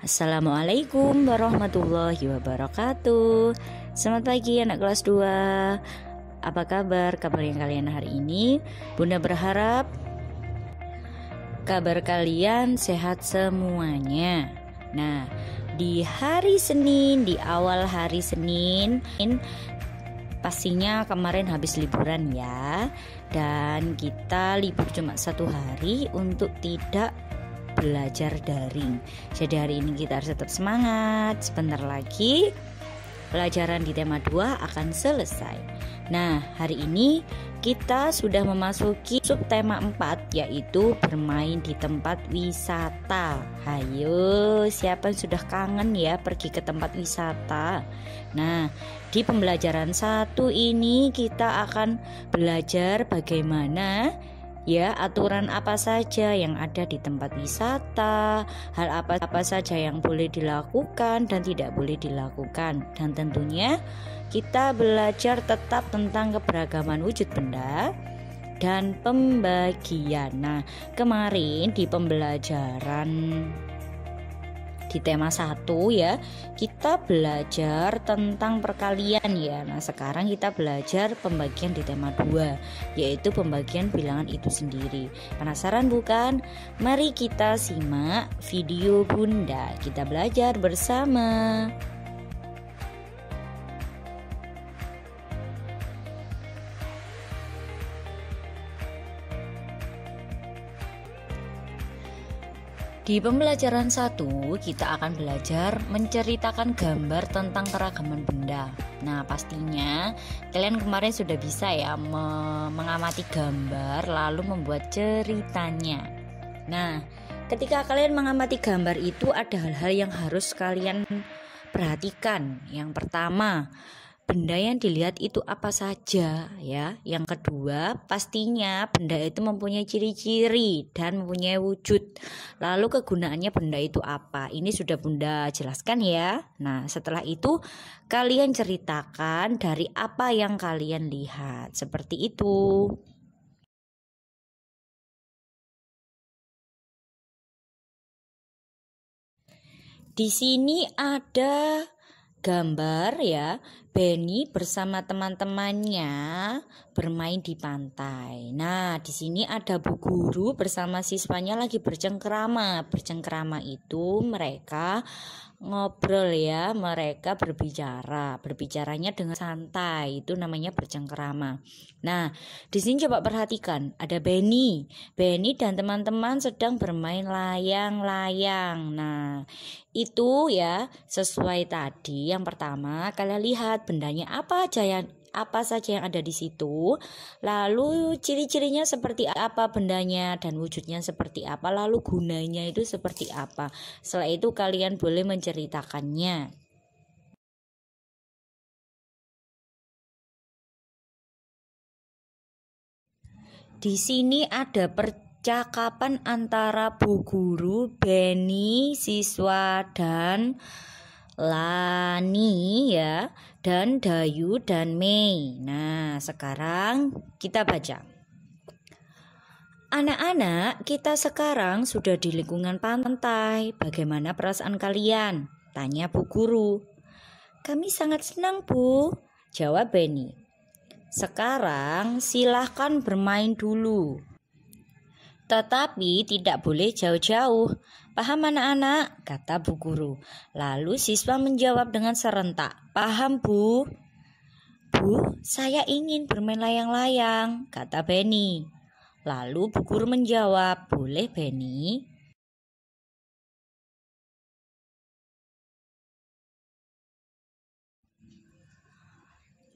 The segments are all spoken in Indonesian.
Assalamualaikum warahmatullahi wabarakatuh Selamat pagi anak kelas 2 Apa kabar kabar yang kalian hari ini? Bunda berharap kabar kalian sehat semuanya Nah di hari Senin, di awal hari Senin Pastinya kemarin habis liburan ya Dan kita libur cuma satu hari untuk tidak belajar daring. Jadi hari ini kita harus tetap semangat. Sebentar lagi pelajaran di tema 2 akan selesai. Nah, hari ini kita sudah memasuki subtema 4 yaitu bermain di tempat wisata. Hayo, siapa yang sudah kangen ya pergi ke tempat wisata? Nah, di pembelajaran satu ini kita akan belajar bagaimana ya aturan apa saja yang ada di tempat wisata, hal apa apa saja yang boleh dilakukan dan tidak boleh dilakukan. Dan tentunya kita belajar tetap tentang keberagaman wujud benda dan pembagian. Nah, kemarin di pembelajaran di tema 1 ya kita belajar tentang perkalian ya nah sekarang kita belajar pembagian di tema 2 yaitu pembagian bilangan itu sendiri penasaran bukan mari kita simak video bunda kita belajar bersama Di pembelajaran 1, kita akan belajar menceritakan gambar tentang keragaman benda. Nah, pastinya kalian kemarin sudah bisa ya me mengamati gambar lalu membuat ceritanya. Nah, ketika kalian mengamati gambar itu ada hal-hal yang harus kalian perhatikan. Yang pertama, benda yang dilihat itu apa saja ya. Yang kedua, pastinya benda itu mempunyai ciri-ciri dan mempunyai wujud. Lalu kegunaannya benda itu apa? Ini sudah Bunda jelaskan ya. Nah, setelah itu kalian ceritakan dari apa yang kalian lihat. Seperti itu. Di sini ada gambar ya Benny bersama teman-temannya bermain di pantai. Nah, di sini ada Bu Guru bersama siswanya lagi bercengkerama. Bercengkerama itu mereka ngobrol ya mereka berbicara berbicaranya dengan santai itu namanya bercengkerama nah di sini coba perhatikan ada Benny Benny dan teman-teman sedang bermain layang-layang nah itu ya sesuai tadi yang pertama kalian lihat bendanya apa aja yang apa saja yang ada di situ, lalu ciri-cirinya seperti apa bendanya dan wujudnya seperti apa, lalu gunanya itu seperti apa. Setelah itu kalian boleh menceritakannya. Di sini ada percakapan antara bu guru, Beni, siswa, dan Lani ya dan Dayu dan Mei. Nah, sekarang kita baca. Anak-anak, kita sekarang sudah di lingkungan pantai. Bagaimana perasaan kalian? Tanya Bu Guru. Kami sangat senang, Bu. Jawab Benny. Sekarang silahkan bermain dulu. Tetapi tidak boleh jauh-jauh. Paham anak-anak? Kata bu guru. Lalu siswa menjawab dengan serentak. Paham bu? Bu, saya ingin bermain layang-layang, kata Benny. Lalu bu guru menjawab, boleh Benny?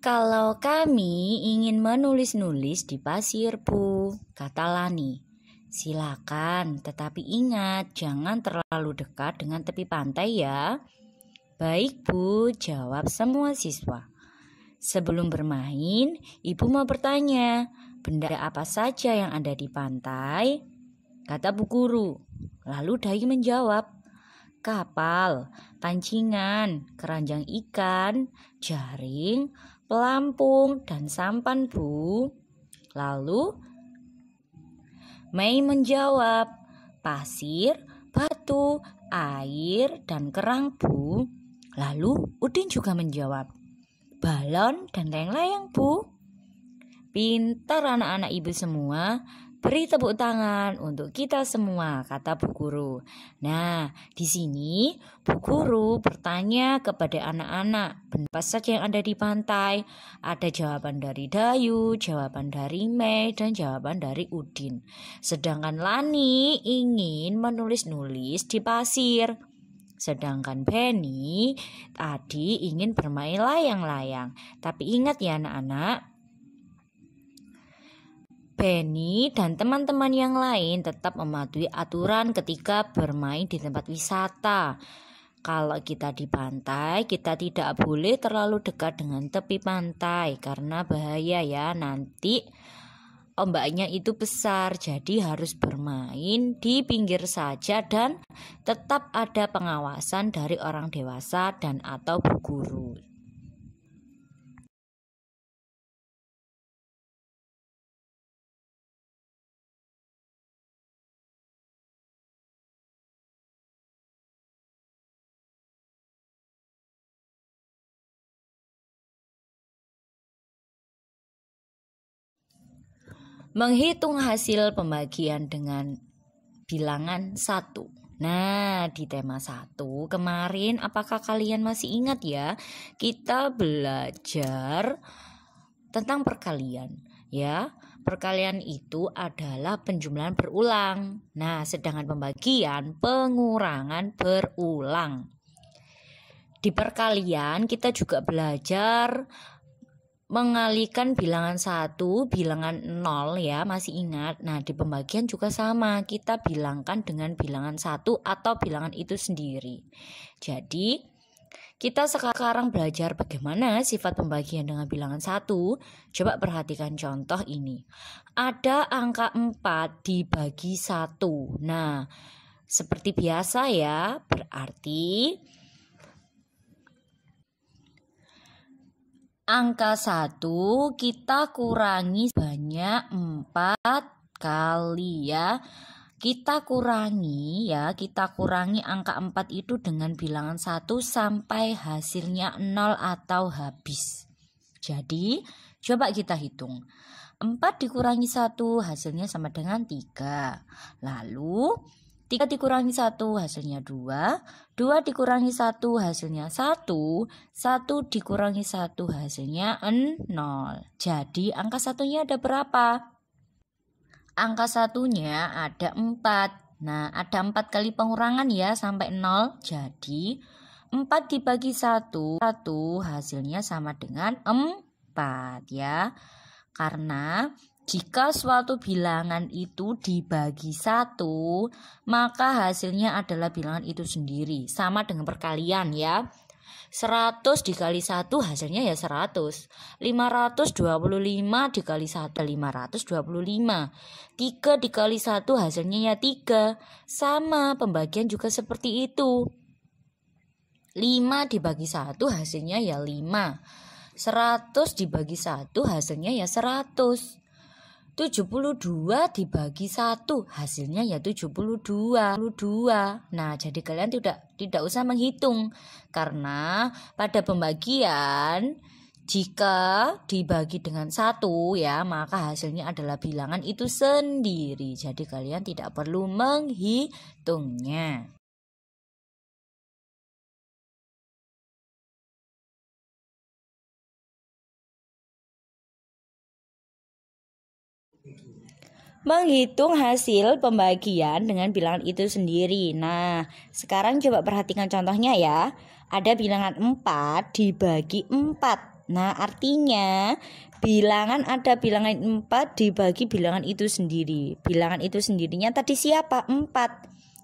Kalau kami ingin menulis-nulis di pasir, Bu, kata Lani. Silakan, tetapi ingat jangan terlalu dekat dengan tepi pantai ya. Baik, Bu, jawab semua siswa. Sebelum bermain, Ibu mau bertanya, benda apa saja yang ada di pantai? Kata Bu Guru. Lalu Dayu menjawab, kapal, pancingan, keranjang ikan, jaring, pelampung, dan sampan, Bu. Lalu Mei menjawab, pasir, batu, air, dan kerang bu. Lalu Udin juga menjawab, balon dan layang-layang bu. Pintar anak-anak ibu semua, Beri tepuk tangan untuk kita semua, kata Bu Guru. Nah, di sini Bu Guru bertanya kepada anak-anak, apa saja yang ada di pantai? Ada jawaban dari Dayu, jawaban dari Mei, dan jawaban dari Udin. Sedangkan Lani ingin menulis-nulis di pasir. Sedangkan Benny tadi ingin bermain layang-layang. Tapi ingat ya anak-anak, Benny dan teman-teman yang lain tetap mematuhi aturan ketika bermain di tempat wisata. Kalau kita di pantai, kita tidak boleh terlalu dekat dengan tepi pantai karena bahaya ya nanti ombaknya itu besar. Jadi harus bermain di pinggir saja dan tetap ada pengawasan dari orang dewasa dan atau guru. Menghitung hasil pembagian dengan bilangan satu. Nah, di tema satu kemarin apakah kalian masih ingat ya? Kita belajar tentang perkalian ya. Perkalian itu adalah penjumlahan berulang. Nah, sedangkan pembagian pengurangan berulang. Di perkalian kita juga belajar mengalihkan bilangan satu bilangan nol ya, masih ingat. Nah, di pembagian juga sama, kita bilangkan dengan bilangan satu atau bilangan itu sendiri. Jadi, kita sekarang belajar bagaimana sifat pembagian dengan bilangan satu. Coba perhatikan contoh ini. Ada angka 4 dibagi satu. Nah, seperti biasa ya, berarti angka 1 kita kurangi banyak 4 kali ya. Kita kurangi ya, kita kurangi angka 4 itu dengan bilangan 1 sampai hasilnya 0 atau habis. Jadi, coba kita hitung. 4 dikurangi 1 hasilnya sama dengan 3. Lalu 3 dikurangi 1 hasilnya 2, 2 dikurangi 1 hasilnya 1, 1 dikurangi 1 hasilnya 0. Jadi angka satunya ada berapa? Angka satunya ada 4. Nah, ada 4 kali pengurangan ya sampai 0. Jadi 4 dibagi 1, 1 hasilnya sama dengan 4 ya. Karena jika suatu bilangan itu dibagi satu, maka hasilnya adalah bilangan itu sendiri. Sama dengan perkalian ya. 100 dikali 1 hasilnya ya 100. 525 dikali 1 525. 3 dikali 1 hasilnya ya 3. Sama pembagian juga seperti itu. 5 dibagi 1 hasilnya ya 5. 100 dibagi 1 hasilnya ya 100. 72 dibagi 1 hasilnya ya 72 72 nah jadi kalian tidak tidak usah menghitung karena pada pembagian jika dibagi dengan satu ya maka hasilnya adalah bilangan itu sendiri jadi kalian tidak perlu menghitungnya menghitung hasil pembagian dengan bilangan itu sendiri. Nah, sekarang coba perhatikan contohnya ya. Ada bilangan 4 dibagi 4. Nah, artinya bilangan ada bilangan 4 dibagi bilangan itu sendiri. Bilangan itu sendirinya tadi siapa? 4.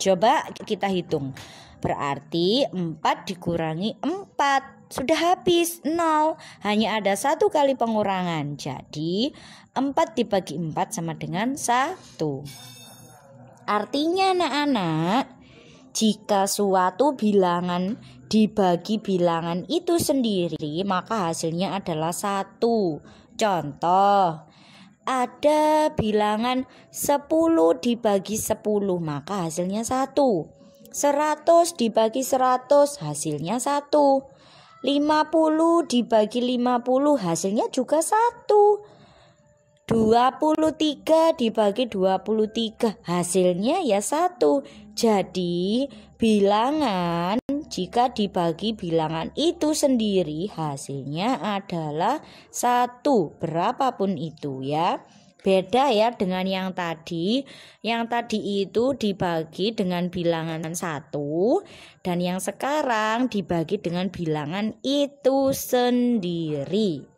Coba kita hitung. Berarti 4 dikurangi 4 sudah habis 0 hanya ada satu kali pengurangan jadi 4 dibagi 4 sama dengan 1 artinya anak-anak jika suatu bilangan dibagi bilangan itu sendiri maka hasilnya adalah satu contoh ada bilangan 10 dibagi 10 maka hasilnya satu 100 dibagi 100 hasilnya satu 50 dibagi 50 hasilnya juga 1. 23 dibagi 23 hasilnya ya 1 Jadi bilangan jika dibagi bilangan itu sendiri hasilnya adalah 1 berapapun itu ya Beda ya dengan yang tadi. Yang tadi itu dibagi dengan bilangan satu dan yang sekarang dibagi dengan bilangan itu sendiri.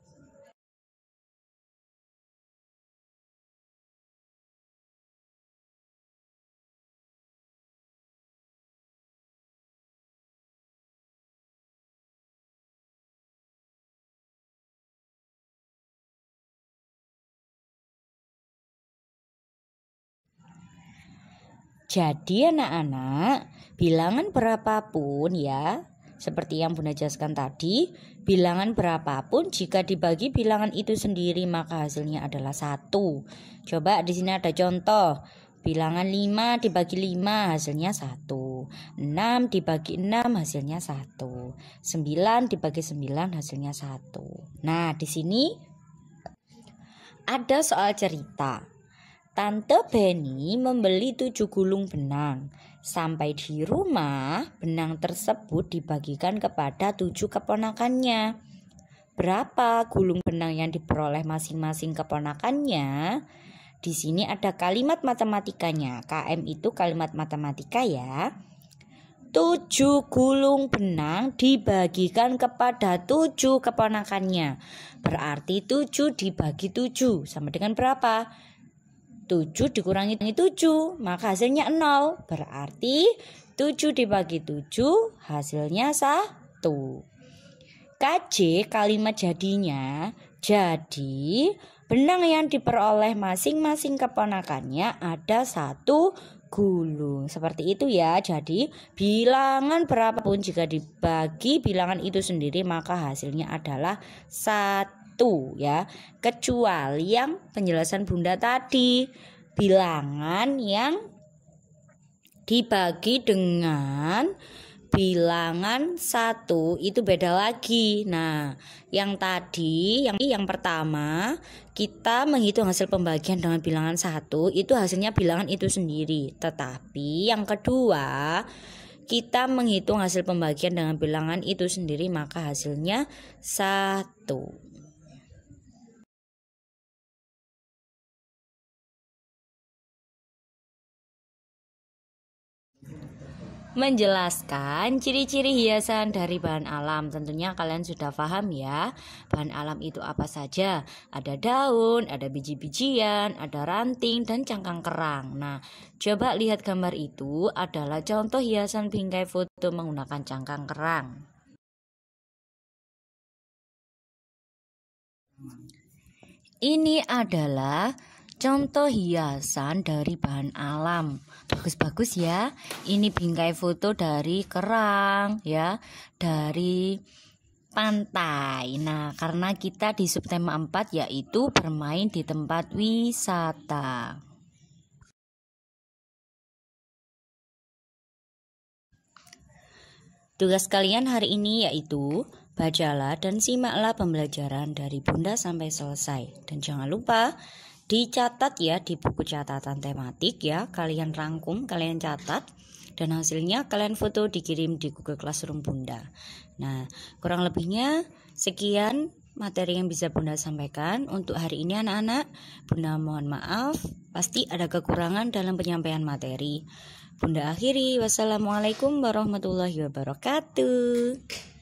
Jadi anak-anak, bilangan berapapun ya, seperti yang Bunda jelaskan tadi, bilangan berapapun jika dibagi bilangan itu sendiri maka hasilnya adalah satu. Coba di sini ada contoh. Bilangan 5 dibagi 5 hasilnya 1 6 dibagi 6 hasilnya 1 9 dibagi 9 hasilnya 1 Nah di sini ada soal cerita Tante Beni membeli tujuh gulung benang. Sampai di rumah, benang tersebut dibagikan kepada tujuh keponakannya. Berapa gulung benang yang diperoleh masing-masing keponakannya? Di sini ada kalimat matematikanya. KM itu kalimat matematika ya. Tujuh gulung benang dibagikan kepada tujuh keponakannya. Berarti tujuh dibagi tujuh sama dengan berapa? 7 dikurangi 7 maka hasilnya 0 berarti 7 dibagi 7 hasilnya 1 KJ kalimat jadinya jadi benang yang diperoleh masing-masing keponakannya ada satu gulung seperti itu ya jadi bilangan berapapun jika dibagi bilangan itu sendiri maka hasilnya adalah satu itu ya kecuali yang penjelasan bunda tadi bilangan yang dibagi dengan bilangan satu itu beda lagi. Nah, yang tadi, yang yang pertama kita menghitung hasil pembagian dengan bilangan satu itu hasilnya bilangan itu sendiri. Tetapi yang kedua kita menghitung hasil pembagian dengan bilangan itu sendiri maka hasilnya satu. menjelaskan ciri-ciri hiasan dari bahan alam. Tentunya kalian sudah paham ya, bahan alam itu apa saja. Ada daun, ada biji-bijian, ada ranting, dan cangkang kerang. Nah, coba lihat gambar itu adalah contoh hiasan bingkai foto menggunakan cangkang kerang. Ini adalah Contoh hiasan dari bahan alam. Bagus-bagus ya. Ini bingkai foto dari kerang ya, dari pantai. Nah, karena kita di subtema 4 yaitu bermain di tempat wisata. Tugas kalian hari ini yaitu bacalah dan simaklah pembelajaran dari Bunda sampai selesai. Dan jangan lupa dicatat ya di buku catatan tematik ya kalian rangkum kalian catat dan hasilnya kalian foto dikirim di Google Classroom Bunda nah kurang lebihnya sekian materi yang bisa Bunda sampaikan untuk hari ini anak-anak Bunda mohon maaf pasti ada kekurangan dalam penyampaian materi Bunda akhiri wassalamualaikum warahmatullahi wabarakatuh